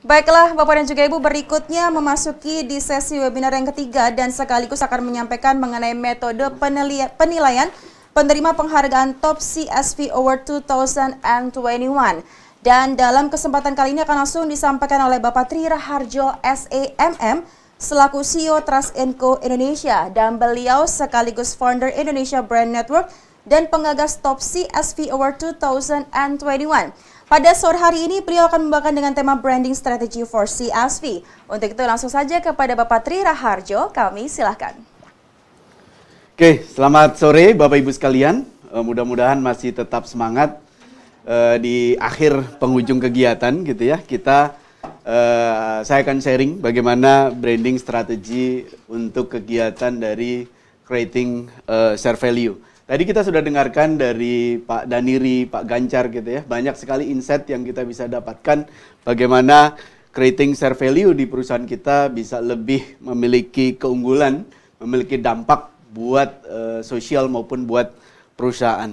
Baiklah Bapak dan juga Ibu berikutnya memasuki di sesi webinar yang ketiga dan sekaligus akan menyampaikan mengenai metode penilaian penerima penghargaan Top CSV Award 2021. Dan dalam kesempatan kali ini akan langsung disampaikan oleh Bapak Tri Raharjo SAMM e selaku CEO Trust Inco Indonesia dan beliau sekaligus founder Indonesia Brand Network dan pengagas Top CSV Award 2021. Pada sore hari ini, beliau akan membahas dengan tema Branding Strategy for CSV. Untuk itu, langsung saja kepada Bapak Tri Raharjo, kami silahkan. Oke, selamat sore Bapak Ibu sekalian. Eh, mudah-mudahan masih tetap semangat uh, di akhir penghujung kegiatan gitu ya. Kita uh, saya akan sharing bagaimana branding strategi untuk kegiatan dari creating uh, share value. Tadi kita sudah dengarkan dari Pak Daniri, Pak Ganjar, gitu ya. Banyak sekali insight yang kita bisa dapatkan bagaimana creating share value di perusahaan kita bisa lebih memiliki keunggulan, memiliki dampak buat uh, sosial maupun buat perusahaan.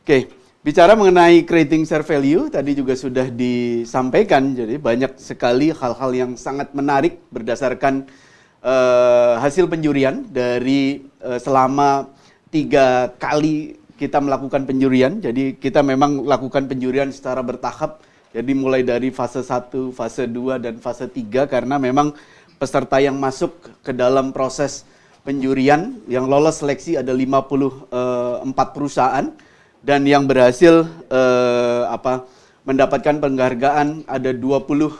Oke, bicara mengenai creating share value tadi juga sudah disampaikan. Jadi banyak sekali hal-hal yang sangat menarik berdasarkan uh, hasil penjurian dari uh, selama tiga kali kita melakukan penjurian. Jadi kita memang lakukan penjurian secara bertahap. Jadi mulai dari fase 1, fase 2, dan fase 3 karena memang peserta yang masuk ke dalam proses penjurian yang lolos seleksi ada 54 eh, perusahaan dan yang berhasil eh, apa mendapatkan penghargaan ada 20 eh,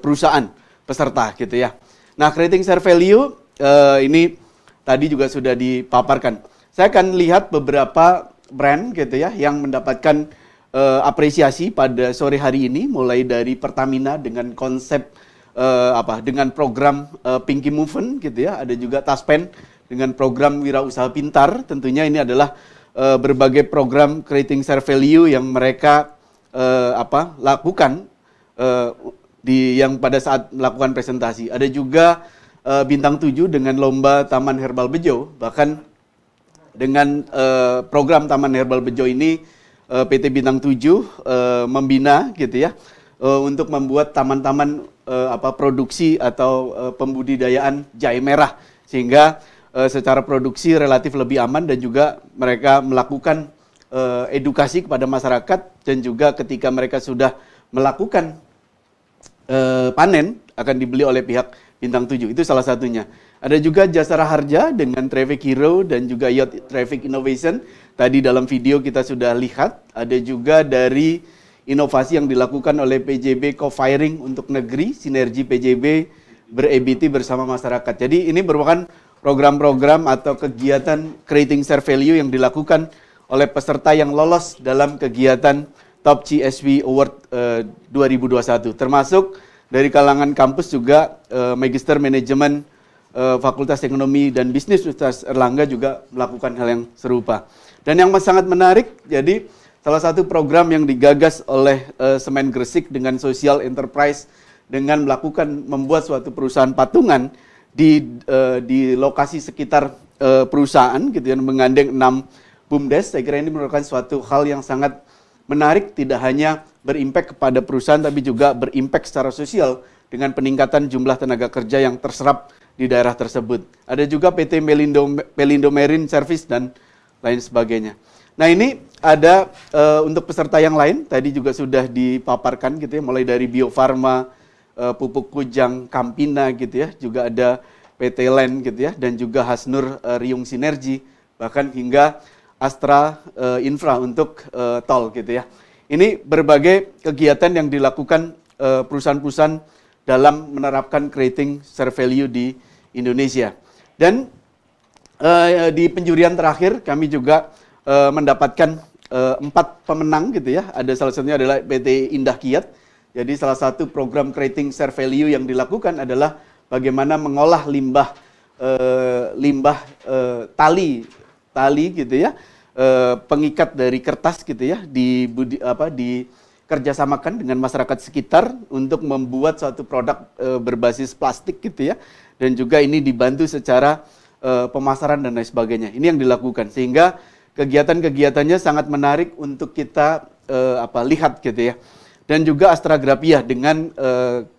perusahaan peserta gitu ya. Nah, creating share value eh, ini tadi juga sudah dipaparkan saya akan lihat beberapa brand gitu ya yang mendapatkan uh, apresiasi pada sore hari ini mulai dari Pertamina dengan konsep uh, apa dengan program uh, Pinky Movement gitu ya ada juga Taspen dengan program Wirausaha Pintar tentunya ini adalah uh, berbagai program creating share value yang mereka uh, apa lakukan uh, di yang pada saat melakukan presentasi ada juga uh, bintang Tujuh dengan lomba Taman Herbal Bejo bahkan dengan uh, program Taman Herbal Bejo ini uh, eh, PT Bintang 7 uh, eh, membina gitu ya uh, untuk membuat taman-taman uh, apa produksi atau uh, pembudidayaan jahe merah sehingga uh, secara produksi relatif lebih aman dan juga mereka melakukan uh, edukasi kepada masyarakat dan juga ketika mereka sudah melakukan uh, panen akan dibeli oleh pihak bintang 7 itu salah satunya. Ada juga Jasara Harja dengan Traffic Hero dan juga Yacht Traffic Innovation. Tadi dalam video kita sudah lihat. Ada juga dari inovasi yang dilakukan oleh PJB Co-Firing untuk Negeri, Sinergi PJB ber bersama masyarakat. Jadi ini merupakan program-program atau kegiatan Creating Share Value yang dilakukan oleh peserta yang lolos dalam kegiatan Top CSV Award eh, uh, 2021. Termasuk dari kalangan kampus juga uh, Magister Manajemen Eh, Fakultas Ekonomi dan Bisnis Universitas Erlangga juga melakukan hal yang serupa. Dan yang sangat menarik, jadi salah satu program yang digagas oleh uh, Semen Gresik dengan social enterprise dengan melakukan membuat suatu perusahaan patungan di uh, di lokasi sekitar uh, perusahaan gitu yang mengandeng enam bumdes saya kira ini merupakan suatu hal yang sangat menarik tidak hanya berimpact kepada perusahaan tapi juga berimpact secara sosial dengan peningkatan jumlah tenaga kerja yang terserap di daerah tersebut. Ada juga PT Melindo, Melindo Marine Service dan lain sebagainya. Nah ini ada e, untuk peserta yang lain tadi juga sudah dipaparkan gitu ya, mulai dari Bio Farma, e, eh, Pupuk Kujang, Kampina gitu ya, juga ada PT Len gitu ya, dan juga Hasnur e, Riung Sinergi, bahkan hingga Astra e, Infra untuk e, tol gitu ya. Ini berbagai kegiatan yang dilakukan perusahaan-perusahaan dalam menerapkan creating share value di Indonesia. Dan uh, di penjurian terakhir kami juga uh, mendapatkan eh, empat pemenang gitu ya. Ada salah satunya adalah PT Indah Kiat. Jadi salah satu program creating share value yang dilakukan adalah bagaimana mengolah limbah uh, limbah uh, tali tali gitu ya. Uh, pengikat dari kertas gitu ya di budi, apa di kerjasamakan dengan masyarakat sekitar untuk membuat suatu produk e, berbasis plastik gitu ya dan juga ini dibantu secara e, pemasaran dan lain sebagainya ini yang dilakukan sehingga kegiatan-kegiatannya sangat menarik untuk kita e, apa lihat gitu ya dan juga Astra dengan e,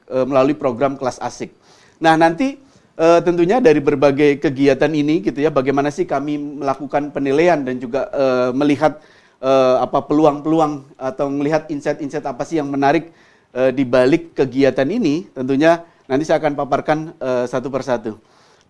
e, melalui program kelas asik nah nanti e, tentunya dari berbagai kegiatan ini gitu ya bagaimana sih kami melakukan penilaian dan juga e, melihat Eh, apa peluang-peluang atau melihat insight-insight apa sih yang menarik uh, di balik kegiatan ini, tentunya nanti saya akan paparkan uh, satu persatu.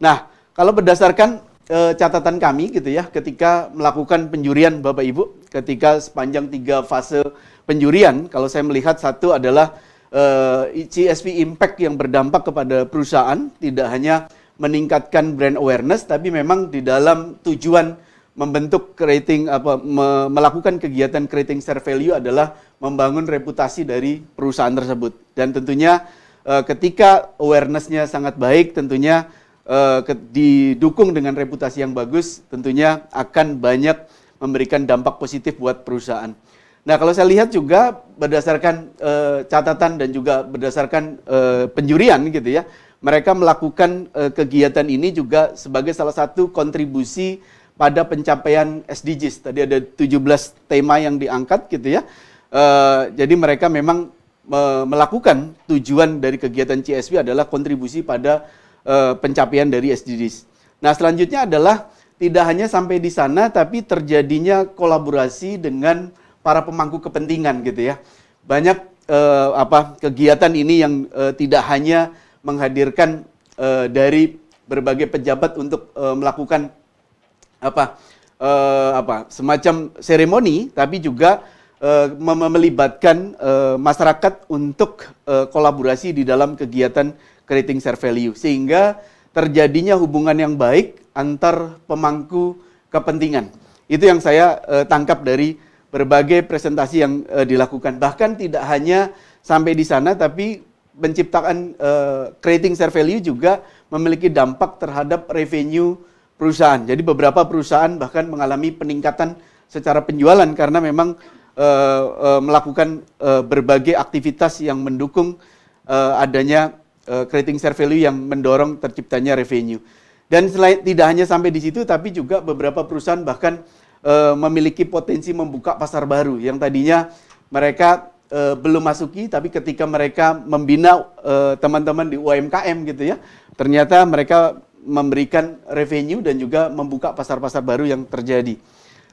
Nah, kalau berdasarkan uh, catatan kami gitu ya ketika melakukan penjurian Bapak Ibu ketika sepanjang tiga fase penjurian kalau saya melihat satu adalah uh, CSP impact yang berdampak kepada perusahaan tidak hanya meningkatkan brand awareness tapi memang di dalam tujuan membentuk creating apa me, melakukan kegiatan creating share value adalah membangun reputasi dari perusahaan tersebut dan tentunya uh, ketika awarenessnya sangat baik tentunya uh, didukung dengan reputasi yang bagus tentunya akan banyak memberikan dampak positif buat perusahaan. Nah kalau saya lihat juga berdasarkan e, catatan dan juga berdasarkan e, penjurian gitu ya mereka melakukan e, kegiatan ini juga sebagai salah satu kontribusi pada pencapaian SDGs. Tadi ada 17 tema yang diangkat gitu ya. E, jadi mereka memang e, melakukan tujuan dari kegiatan CSW adalah kontribusi pada e, pencapaian dari SDGs. Nah, selanjutnya adalah tidak hanya sampai di sana tapi terjadinya kolaborasi dengan para pemangku kepentingan gitu ya. Banyak e, apa kegiatan ini yang e, tidak hanya menghadirkan e, dari berbagai pejabat untuk e, melakukan apa uh, apa semacam seremoni tapi juga uh, melibatkan uh, masyarakat untuk uh, kolaborasi di dalam kegiatan creating share value sehingga terjadinya hubungan yang baik antar pemangku kepentingan. Itu yang saya uh, tangkap dari berbagai presentasi yang uh, dilakukan. Bahkan tidak hanya sampai di sana tapi penciptaan uh, creating share value juga memiliki dampak terhadap revenue perusahaan. Jadi beberapa perusahaan bahkan mengalami peningkatan secara penjualan karena memang uh, uh, melakukan uh, berbagai aktivitas yang mendukung uh, adanya uh, creating share value yang mendorong terciptanya revenue. Dan selain tidak hanya sampai di situ, tapi juga beberapa perusahaan bahkan uh, memiliki potensi membuka pasar baru yang tadinya mereka uh, belum masuki, tapi ketika mereka membina teman-teman di UMKM gitu ya, ternyata mereka memberikan revenue dan juga membuka pasar-pasar baru yang terjadi.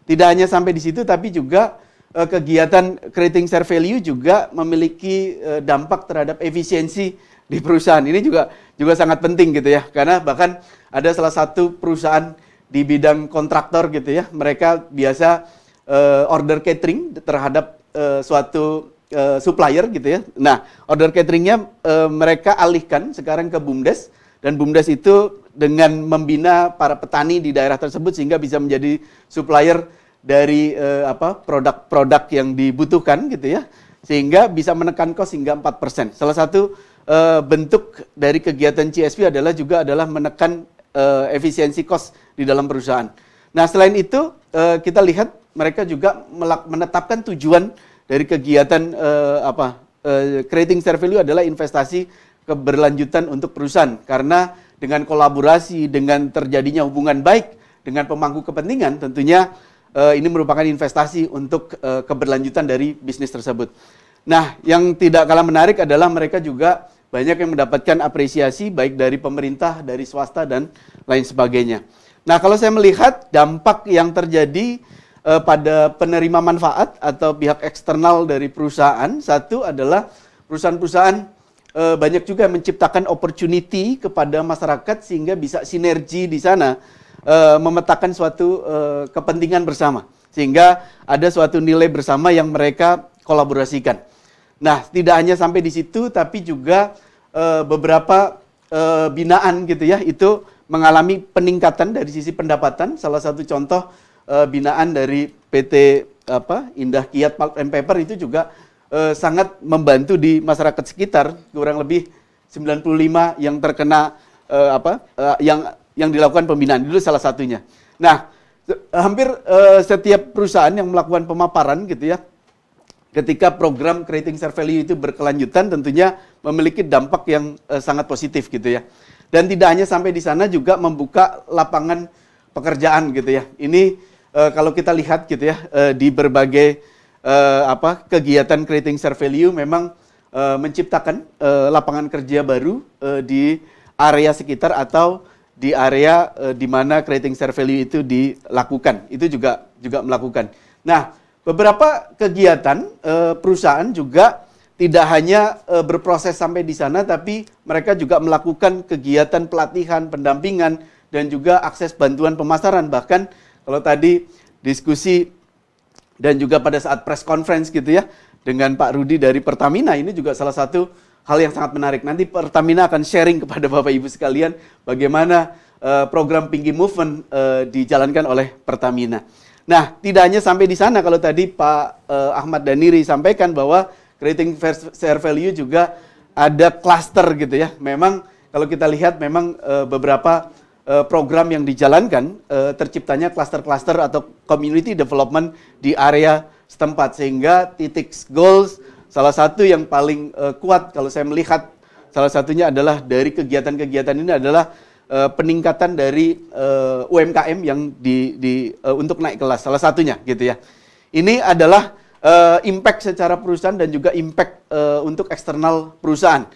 Tidak hanya sampai di situ, tapi juga uh, kegiatan creating share value juga memiliki uh, dampak terhadap efisiensi di perusahaan. Ini juga juga sangat penting gitu ya, karena bahkan ada salah satu perusahaan di bidang kontraktor gitu ya, mereka biasa uh, order catering terhadap suatu supplier gitu ya. Nah, order cateringnya mereka alihkan sekarang ke bumdes dan bumdes itu dengan membina para petani di daerah tersebut sehingga bisa menjadi supplier dari eh, apa produk-produk yang dibutuhkan gitu ya sehingga bisa menekan kos hingga 4%. Salah satu eh, bentuk dari kegiatan CSP adalah juga adalah menekan eh, efisiensi kos di dalam perusahaan. Nah, selain itu eh, kita lihat mereka juga menetapkan tujuan dari kegiatan eh, apa eh, creating share value adalah investasi keberlanjutan untuk perusahaan karena dengan kolaborasi, dengan terjadinya hubungan baik dengan pemangku kepentingan, tentunya uh, ini merupakan investasi untuk uh, keberlanjutan dari bisnis tersebut. Nah, yang tidak kalah menarik adalah mereka juga banyak yang mendapatkan apresiasi baik dari pemerintah, dari swasta dan lain sebagainya. Nah, kalau saya melihat dampak yang terjadi uh, pada penerima manfaat atau pihak eksternal dari perusahaan, satu adalah perusahaan-perusahaan uh, banyak juga menciptakan opportunity kepada masyarakat sehingga bisa sinergi di sana uh, memetakan suatu uh, kepentingan bersama sehingga ada suatu nilai bersama yang mereka kolaborasikan. Nah, tidak hanya sampai di situ tapi juga uh, beberapa uh, binaan gitu ya itu mengalami peningkatan dari sisi pendapatan. Salah satu contoh uh, binaan dari PT apa Indah Kiat Pulp and Paper itu juga Eh, sangat membantu di masyarakat sekitar kurang lebih 95 yang terkena eh, apa eh, yang yang dilakukan pembinaan dulu salah satunya. Nah, hampir setiap perusahaan yang melakukan pemaparan gitu ya ketika program creating share value itu berkelanjutan tentunya memiliki dampak yang sangat positif gitu ya. Dan tidak hanya sampai di sana juga membuka lapangan pekerjaan gitu ya. Ini kalau kita lihat gitu ya di berbagai uh, apa kegiatan creating share value memang uh, menciptakan uh, lapangan kerja baru uh, di area sekitar atau di area uh, di mana creating share value itu dilakukan. Itu juga juga melakukan. Nah, beberapa kegiatan uh, perusahaan juga tidak hanya uh, berproses sampai di sana, tapi mereka juga melakukan kegiatan pelatihan, pendampingan, dan juga akses bantuan pemasaran. Bahkan kalau tadi diskusi dan juga pada saat press conference gitu ya dengan Pak Rudi dari Pertamina ini juga salah satu hal yang sangat menarik. Nanti Pertamina akan sharing kepada Bapak Ibu sekalian bagaimana uh, program Pinky Movement uh, dijalankan oleh Pertamina. Nah, tidak hanya sampai di sana kalau tadi Pak uh, Ahmad Daniri sampaikan bahwa creating fair value juga ada cluster gitu ya. Memang kalau kita lihat memang uh, beberapa Eh, program yang dijalankan eh, terciptanya kluster-kluster atau community development di area setempat sehingga titik goals salah satu yang paling eh, kuat kalau saya melihat salah satunya adalah dari kegiatan-kegiatan ini adalah peningkatan dari UMKM yang di, di untuk naik kelas salah satunya gitu ya ini adalah impact secara perusahaan dan juga impact untuk eksternal perusahaan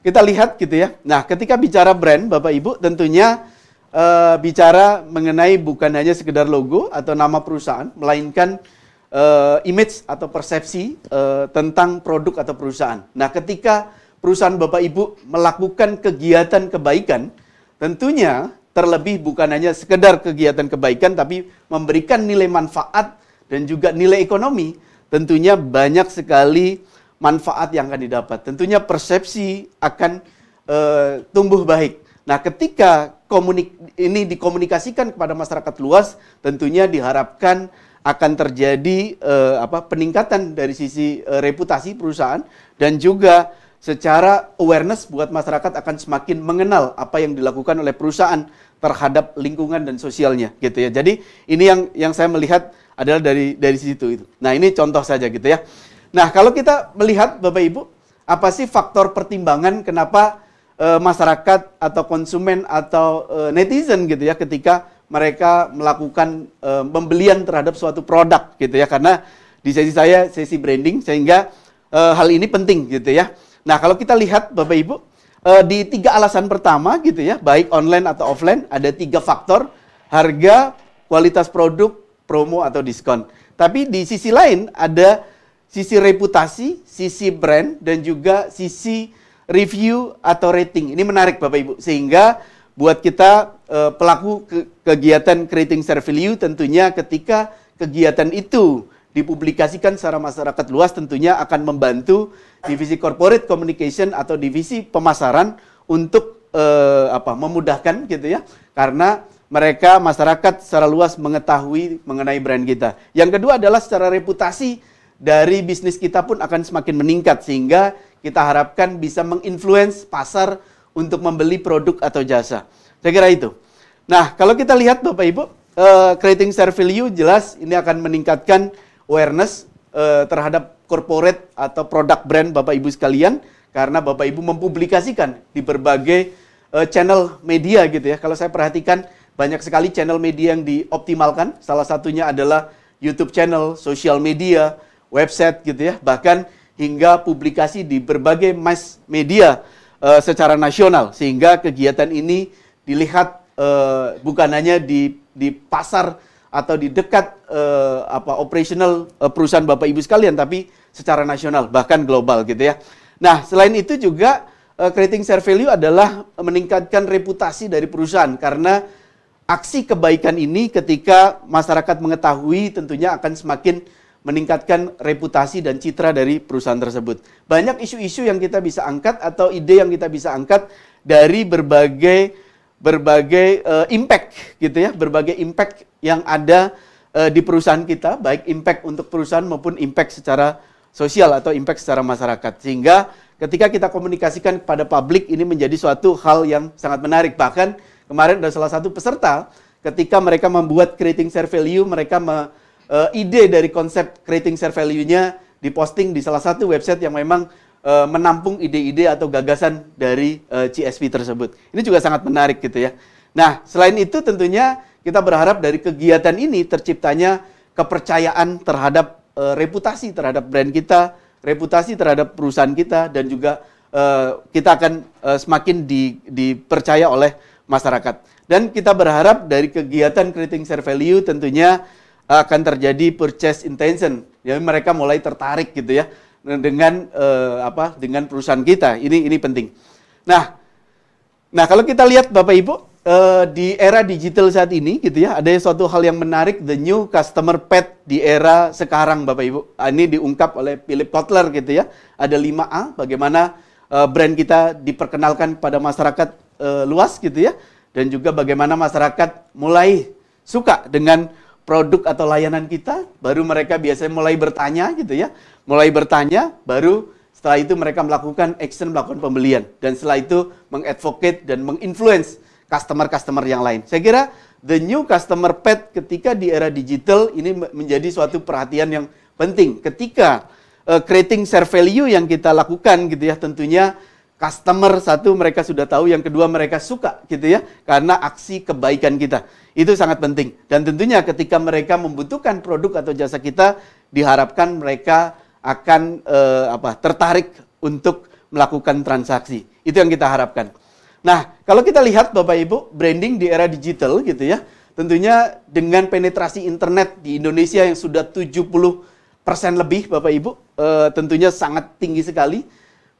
kita lihat gitu ya. Nah, ketika bicara brand, Bapak Ibu tentunya uh, bicara mengenai bukan hanya sekedar logo atau nama perusahaan, melainkan uh, image atau persepsi uh, tentang produk atau perusahaan. Nah, ketika perusahaan Bapak Ibu melakukan kegiatan kebaikan, tentunya terlebih bukan hanya sekedar kegiatan kebaikan tapi memberikan nilai manfaat dan juga nilai ekonomi. Tentunya banyak sekali manfaat yang akan didapat. Tentunya persepsi akan e, tumbuh baik. Nah, ketika komunik ini dikomunikasikan kepada masyarakat luas, tentunya diharapkan akan terjadi e, apa peningkatan dari sisi e, reputasi perusahaan dan juga secara awareness buat masyarakat akan semakin mengenal apa yang dilakukan oleh perusahaan terhadap lingkungan dan sosialnya gitu ya. Jadi ini yang yang saya melihat adalah dari dari situ itu. Nah, ini contoh saja gitu ya. Nah, kalau kita melihat Bapak Ibu, apa sih faktor pertimbangan kenapa e, masyarakat atau konsumen atau e, netizen gitu ya ketika mereka melakukan e, pembelian terhadap suatu produk gitu ya karena di sesi saya sesi branding sehingga e, hal ini penting gitu ya. Nah, kalau kita lihat Bapak Ibu e, di tiga alasan pertama gitu ya, baik online atau offline ada tiga faktor harga, kualitas produk, promo atau diskon. Tapi di sisi lain ada sisi reputasi, sisi brand, dan juga sisi review atau rating. Ini menarik Bapak Ibu, sehingga buat kita eh, pelaku ke kegiatan creating value tentunya ketika kegiatan itu dipublikasikan secara masyarakat luas tentunya akan membantu divisi corporate communication atau divisi pemasaran untuk eh, apa memudahkan gitu ya karena mereka masyarakat secara luas mengetahui mengenai brand kita. Yang kedua adalah secara reputasi dari bisnis kita pun akan semakin meningkat sehingga kita harapkan bisa menginfluence pasar untuk membeli produk atau jasa. Saya kira itu. Nah, kalau kita lihat Bapak Ibu, uh, creating share value jelas ini akan meningkatkan awareness uh, terhadap corporate atau produk brand Bapak Ibu sekalian karena Bapak Ibu mempublikasikan di berbagai uh, channel media gitu ya. Kalau saya perhatikan banyak sekali channel media yang dioptimalkan. Salah satunya adalah YouTube channel, social media, website gitu ya, bahkan hingga publikasi di berbagai mass media uh, secara nasional sehingga kegiatan ini dilihat uh, bukan hanya di di pasar atau di dekat uh, apa operational uh, perusahaan Bapak Ibu sekalian tapi secara nasional bahkan global gitu ya. Nah, selain itu juga uh, creating share value adalah meningkatkan reputasi dari perusahaan karena aksi kebaikan ini ketika masyarakat mengetahui tentunya akan semakin meningkatkan reputasi dan citra dari perusahaan tersebut. Banyak isu-isu yang kita bisa angkat atau ide yang kita bisa angkat dari berbagai berbagai uh, impact gitu ya, berbagai impact yang ada uh, di perusahaan kita, baik impact untuk perusahaan maupun impact secara sosial atau impact secara masyarakat. Sehingga ketika kita komunikasikan kepada publik ini menjadi suatu hal yang sangat menarik. Bahkan kemarin ada salah satu peserta ketika mereka membuat creating share value, mereka me uh, ide dari konsep creating share value-nya diposting di salah satu website yang memang uh, menampung ide-ide atau gagasan dari uh, eh, CSV tersebut. Ini juga sangat menarik gitu ya. Nah, selain itu tentunya kita berharap dari kegiatan ini terciptanya kepercayaan terhadap uh, reputasi terhadap brand kita, reputasi terhadap perusahaan kita dan juga uh, kita akan uh, semakin di, dipercaya oleh masyarakat. Dan kita berharap dari kegiatan creating share value tentunya akan terjadi purchase intention. Jadi ya, mereka mulai tertarik gitu ya dengan eh, apa dengan perusahaan kita. Ini ini penting. Nah, nah kalau kita lihat Bapak Ibu eh, di era digital saat ini gitu ya, ada suatu hal yang menarik the new customer pet di era sekarang Bapak Ibu. Ah, ini diungkap oleh Philip Kotler gitu ya. Ada 5A bagaimana eh, brand kita diperkenalkan pada masyarakat eh, luas gitu ya dan juga bagaimana masyarakat mulai suka dengan produk atau layanan kita, baru mereka biasanya mulai bertanya gitu ya. Mulai bertanya, baru setelah itu mereka melakukan action, melakukan pembelian. Dan setelah itu mengadvocate dan menginfluence customer-customer yang lain. Saya kira the new customer pet ketika di era digital ini menjadi suatu perhatian yang penting. Ketika uh, creating share value yang kita lakukan gitu ya tentunya customer satu mereka sudah tahu, yang kedua mereka suka gitu ya karena aksi kebaikan kita. Itu sangat penting. Dan tentunya ketika mereka membutuhkan produk atau jasa kita diharapkan mereka akan eh, apa tertarik untuk melakukan transaksi. Itu yang kita harapkan. Nah, kalau kita lihat Bapak Ibu, branding di era digital gitu ya. Tentunya dengan penetrasi internet di Indonesia yang sudah 70% lebih Bapak Ibu, eh, tentunya sangat tinggi sekali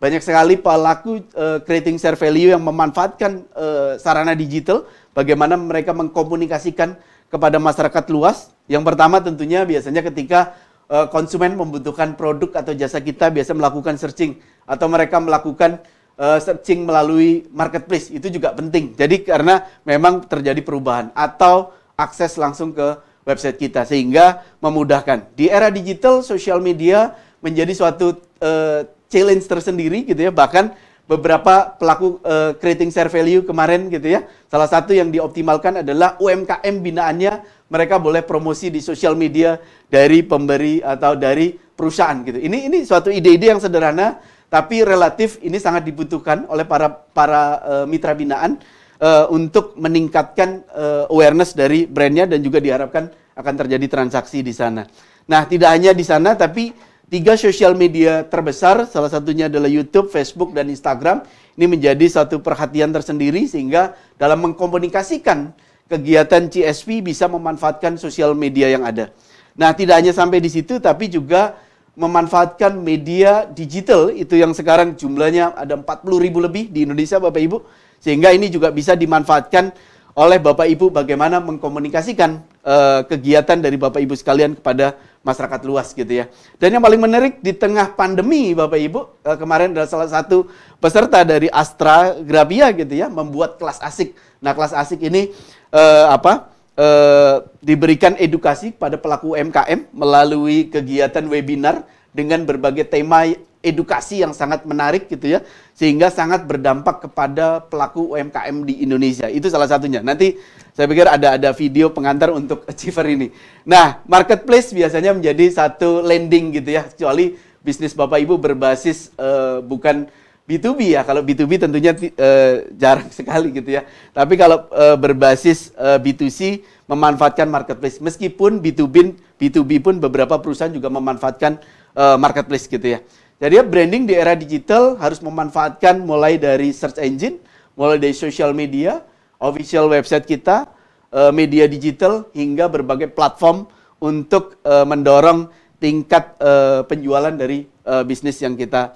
banyak sekali pelaku uh, creating share value yang memanfaatkan uh, sarana digital, bagaimana mereka mengkomunikasikan kepada masyarakat luas. Yang pertama tentunya biasanya ketika uh, konsumen membutuhkan produk atau jasa kita biasa melakukan searching atau mereka melakukan uh, searching melalui marketplace itu juga penting. Jadi karena memang terjadi perubahan atau akses langsung ke website kita sehingga memudahkan. Di era digital, social media menjadi suatu uh, challenge tersendiri gitu ya. Bahkan beberapa pelaku uh, creating share value kemarin gitu ya. Salah satu yang dioptimalkan adalah UMKM binaannya mereka boleh promosi di sosial media dari pemberi atau dari perusahaan gitu. Ini ini suatu ide-ide yang sederhana tapi relatif ini sangat dibutuhkan oleh para para uh, mitra binaan uh, untuk meningkatkan uh, awareness dari brandnya dan juga diharapkan akan terjadi transaksi di sana. Nah, tidak hanya di sana tapi tiga sosial media terbesar, salah satunya adalah YouTube, Facebook, dan Instagram. Ini menjadi satu perhatian tersendiri sehingga dalam mengkomunikasikan kegiatan CSP bisa memanfaatkan sosial media yang ada. Nah, tidak hanya sampai di situ, tapi juga memanfaatkan media digital itu yang sekarang jumlahnya ada 40 ribu lebih di Indonesia Bapak Ibu. Sehingga ini juga bisa dimanfaatkan oleh Bapak Ibu bagaimana mengkomunikasikan uh, kegiatan dari Bapak Ibu sekalian kepada masyarakat luas gitu ya. Dan yang paling menarik di tengah pandemi Bapak Ibu, eh, kemarin ada salah satu peserta dari Astra Grabia gitu ya membuat kelas asik. Nah, kelas asik ini eh, apa? Eh, diberikan edukasi pada pelaku UMKM melalui kegiatan webinar dengan berbagai tema edukasi yang sangat menarik gitu ya sehingga sangat berdampak kepada pelaku UMKM di Indonesia itu salah satunya nanti saya pikir ada ada video pengantar untuk achiever ini nah marketplace biasanya menjadi satu landing gitu ya kecuali bisnis bapak ibu berbasis uh, bukan B2B ya kalau B2B tentunya uh, jarang sekali gitu ya tapi kalau uh, berbasis uh, B2C memanfaatkan marketplace meskipun B2B B2B pun beberapa perusahaan juga memanfaatkan uh, marketplace gitu ya jadi ya, branding di era digital harus memanfaatkan mulai dari search engine, mulai dari social media, official website kita, eh, media digital hingga berbagai platform untuk eh, mendorong tingkat eh, penjualan dari bisnis yang kita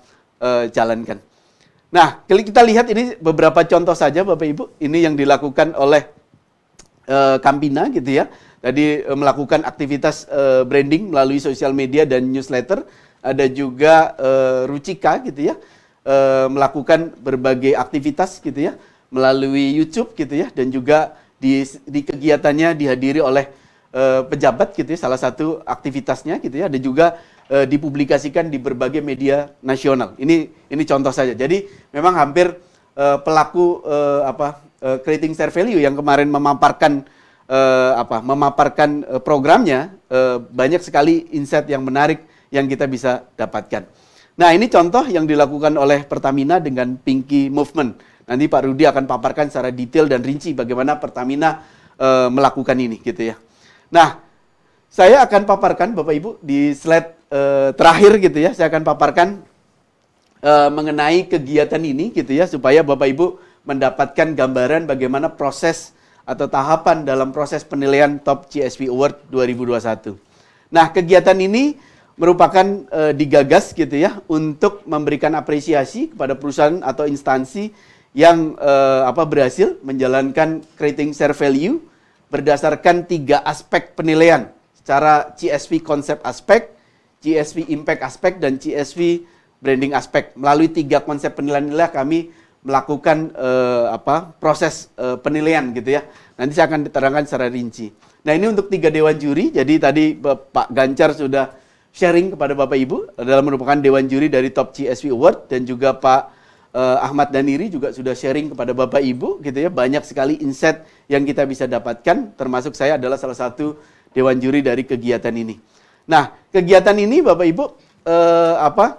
jalankan. Nah, kita lihat ini beberapa contoh saja Bapak Ibu, ini yang dilakukan oleh Kampina gitu ya. Tadi melakukan aktivitas branding melalui sosial media dan newsletter ada juga uh, eh, Rucika gitu ya uh, melakukan berbagai aktivitas gitu ya melalui YouTube gitu ya dan juga di, di kegiatannya dihadiri oleh uh, pejabat gitu ya salah satu aktivitasnya gitu ya ada juga uh, dipublikasikan di berbagai media nasional ini ini contoh saja jadi memang hampir uh, pelaku uh, apa uh, creating share value yang kemarin memaparkan uh, apa memaparkan uh, programnya uh, banyak sekali insight yang menarik yang kita bisa dapatkan. Nah, ini contoh yang dilakukan oleh Pertamina dengan Pinky Movement. Nanti Pak Rudi akan paparkan secara detail dan rinci bagaimana Pertamina e, melakukan ini gitu ya. Nah, saya akan paparkan Bapak Ibu di slide e, terakhir gitu ya. Saya akan paparkan e, mengenai kegiatan ini gitu ya supaya Bapak Ibu mendapatkan gambaran bagaimana proses atau tahapan dalam proses penilaian Top GSP Award 2021. Nah, kegiatan ini merupakan e, digagas gitu ya untuk memberikan apresiasi kepada perusahaan atau instansi yang e, apa berhasil menjalankan creating share value berdasarkan tiga aspek penilaian secara CSV konsep aspek, CSV impact aspek dan CSV branding aspek. Melalui tiga konsep penilaian inilah kami melakukan e, apa proses e, penilaian gitu ya. Nanti saya akan diterangkan secara rinci. Nah, ini untuk tiga dewan juri. Jadi tadi Pak Ganjar sudah sharing kepada Bapak Ibu dalam merupakan dewan juri dari Top CSV Award dan juga Pak uh, Ahmad Daniri juga sudah sharing kepada Bapak Ibu gitu ya banyak sekali insight yang kita bisa dapatkan termasuk saya adalah salah satu dewan juri dari kegiatan ini. Nah, kegiatan ini Bapak Ibu uh, apa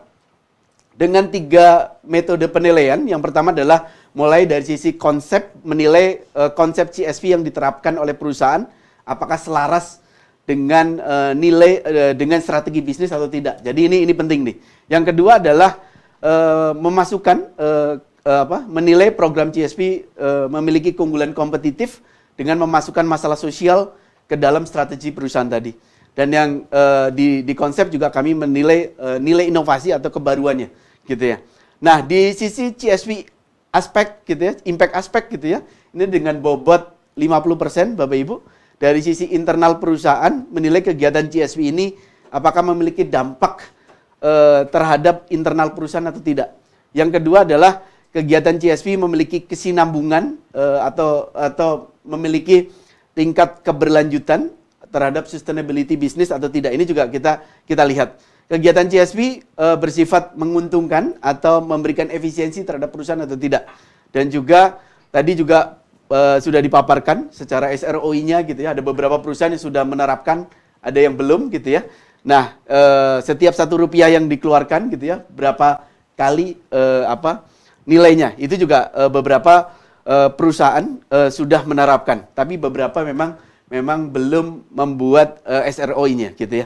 dengan tiga metode penilaian. Yang pertama adalah mulai dari sisi konsep menilai eh, konsep CSV yang diterapkan oleh perusahaan apakah selaras dengan uh, nilai uh, dengan strategi bisnis atau tidak. Jadi ini ini penting nih. Yang kedua adalah uh, memasukkan uh, uh, apa menilai program CSP uh, memiliki keunggulan kompetitif dengan memasukkan masalah sosial ke dalam strategi perusahaan tadi. Dan yang uh, di di konsep juga kami menilai uh, nilai inovasi atau kebaruannya gitu ya. Nah, di sisi CSP aspek gitu ya, impact aspek gitu ya. Ini dengan bobot 50% Bapak Ibu dari sisi internal perusahaan menilai kegiatan GSP ini apakah memiliki dampak e, terhadap internal perusahaan atau tidak. Yang kedua adalah kegiatan GSP memiliki kesinambungan e, atau atau memiliki tingkat keberlanjutan terhadap sustainability bisnis atau tidak. Ini juga kita kita lihat. Kegiatan GSP e, eh, bersifat menguntungkan atau memberikan efisiensi terhadap perusahaan atau tidak. Dan juga tadi juga Eh, sudah dipaparkan secara SROI-nya gitu ya. Ada beberapa perusahaan yang sudah menerapkan, ada yang belum gitu ya. Nah, uh, setiap satu rupiah yang dikeluarkan gitu ya, berapa kali uh, apa nilainya? Itu juga uh, beberapa uh, perusahaan uh, sudah menerapkan, tapi beberapa memang memang belum membuat uh, SROI-nya gitu ya.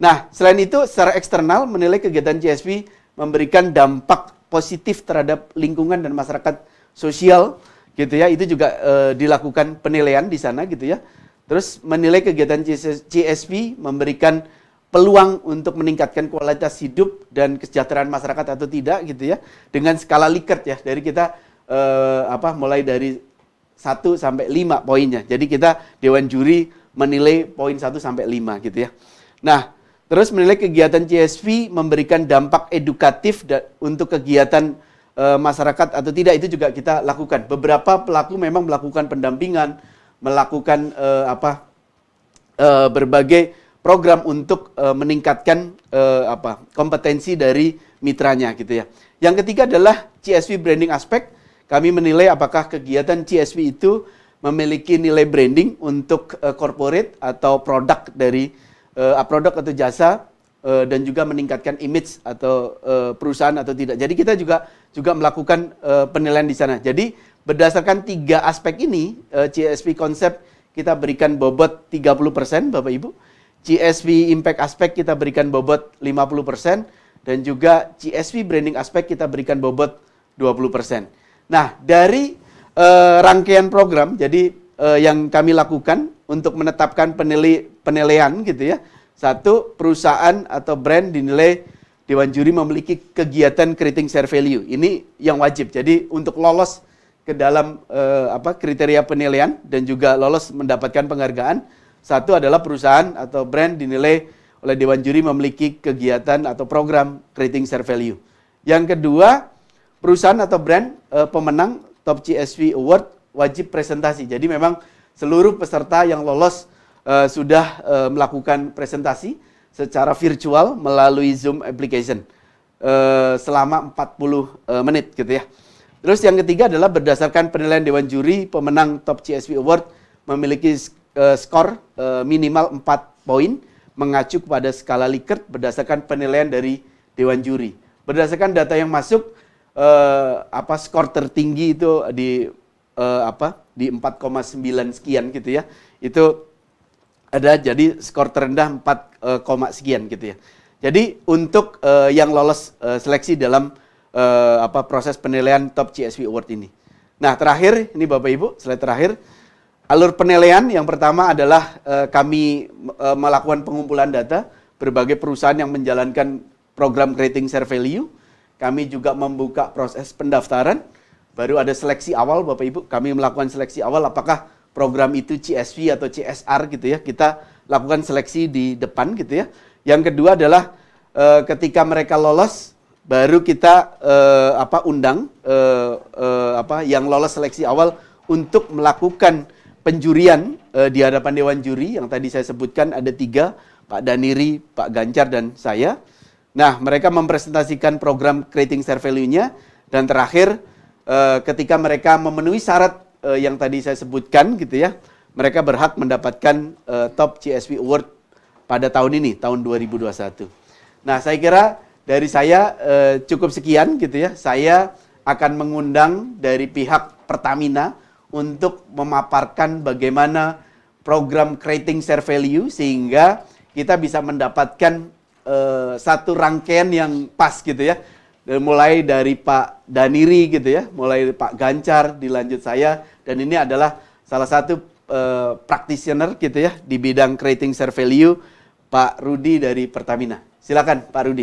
Nah, selain itu secara eksternal menilai kegiatan CSP memberikan dampak positif terhadap lingkungan dan masyarakat sosial gitu ya. Itu juga e, dilakukan penilaian di sana gitu ya. Terus menilai kegiatan CSP memberikan peluang untuk meningkatkan kualitas hidup dan kesejahteraan masyarakat atau tidak gitu ya dengan skala Likert ya dari kita e, apa mulai dari 1 sampai 5 poinnya. Jadi kita dewan juri menilai poin 1 sampai 5 gitu ya. Nah, terus menilai kegiatan CSV memberikan dampak edukatif untuk kegiatan Eh, masyarakat atau tidak itu juga kita lakukan. Beberapa pelaku memang melakukan pendampingan, melakukan uh, apa uh, berbagai program untuk uh, meningkatkan uh, apa kompetensi dari mitranya gitu ya. Yang ketiga adalah CSV branding aspek. Kami menilai apakah kegiatan CSV itu memiliki nilai branding untuk uh, corporate atau produk dari uh, produk atau jasa uh, dan juga meningkatkan image atau uh, perusahaan atau tidak. Jadi kita juga juga melakukan uh, penilaian di sana. Jadi berdasarkan tiga aspek ini uh, eh, CSP konsep kita berikan bobot 30% Bapak Ibu. CSP impact aspek kita berikan bobot 50% dan juga CSP branding aspek kita berikan bobot 20%. Nah, dari uh, rangkaian program jadi uh, yang kami lakukan untuk menetapkan penilai penilaian gitu ya. Satu, perusahaan atau brand dinilai Dewan Juri memiliki kegiatan creating share value. Ini yang wajib. Jadi untuk lolos ke dalam eh, apa kriteria penilaian dan juga lolos mendapatkan penghargaan, satu adalah perusahaan atau brand dinilai oleh Dewan Juri memiliki kegiatan atau program creating share value. Yang kedua, perusahaan atau brand eh, pemenang Top CSV Award wajib presentasi. Jadi memang seluruh peserta yang lolos eh, sudah eh, melakukan presentasi secara virtual melalui Zoom application uh, selama 40 eh, menit gitu ya. Terus yang ketiga adalah berdasarkan penilaian Dewan Juri, pemenang Top CSV Award memiliki eh, skor minimal 4 poin mengacu kepada skala Likert berdasarkan penilaian dari Dewan Juri. Berdasarkan data yang masuk, uh, apa skor tertinggi itu di uh, apa di 4,9 sekian gitu ya. Itu ada jadi skor terendah 4, eh, koma sekian gitu ya. Jadi untuk uh, yang lolos uh, seleksi dalam uh, apa proses penilaian top CSV Award ini. Nah, terakhir ini Bapak Ibu, slide terakhir. Alur penilaian yang pertama adalah uh, kami uh, melakukan pengumpulan data berbagai perusahaan yang menjalankan program rating share Kami juga membuka proses pendaftaran. Baru ada seleksi awal Bapak Ibu, kami melakukan seleksi awal apakah program itu CSV atau CSR gitu ya. Kita lakukan seleksi di depan gitu ya. Yang kedua adalah e, ketika mereka lolos baru kita e, apa undang e, e, apa yang lolos seleksi awal untuk melakukan penjurian e, di hadapan dewan juri yang tadi saya sebutkan ada tiga Pak Daniri, Pak Ganjar dan saya. Nah, mereka mempresentasikan program creating survey value-nya dan terakhir e, ketika mereka memenuhi syarat uh, yang tadi saya sebutkan gitu ya, mereka berhak mendapatkan uh, top CSV award pada tahun ini, tahun 2021. Nah, saya kira dari saya uh, cukup sekian gitu ya. Saya akan mengundang dari pihak Pertamina untuk memaparkan bagaimana program creating share value sehingga kita bisa mendapatkan uh, satu rangkaian yang pas gitu ya. Dan mulai dari Pak Daniri gitu ya, mulai Pak Gancar dilanjut saya dan ini adalah salah satu uh, practitioner gitu ya di bidang creating share value Pak Rudi dari Pertamina. Silakan Pak Rudi.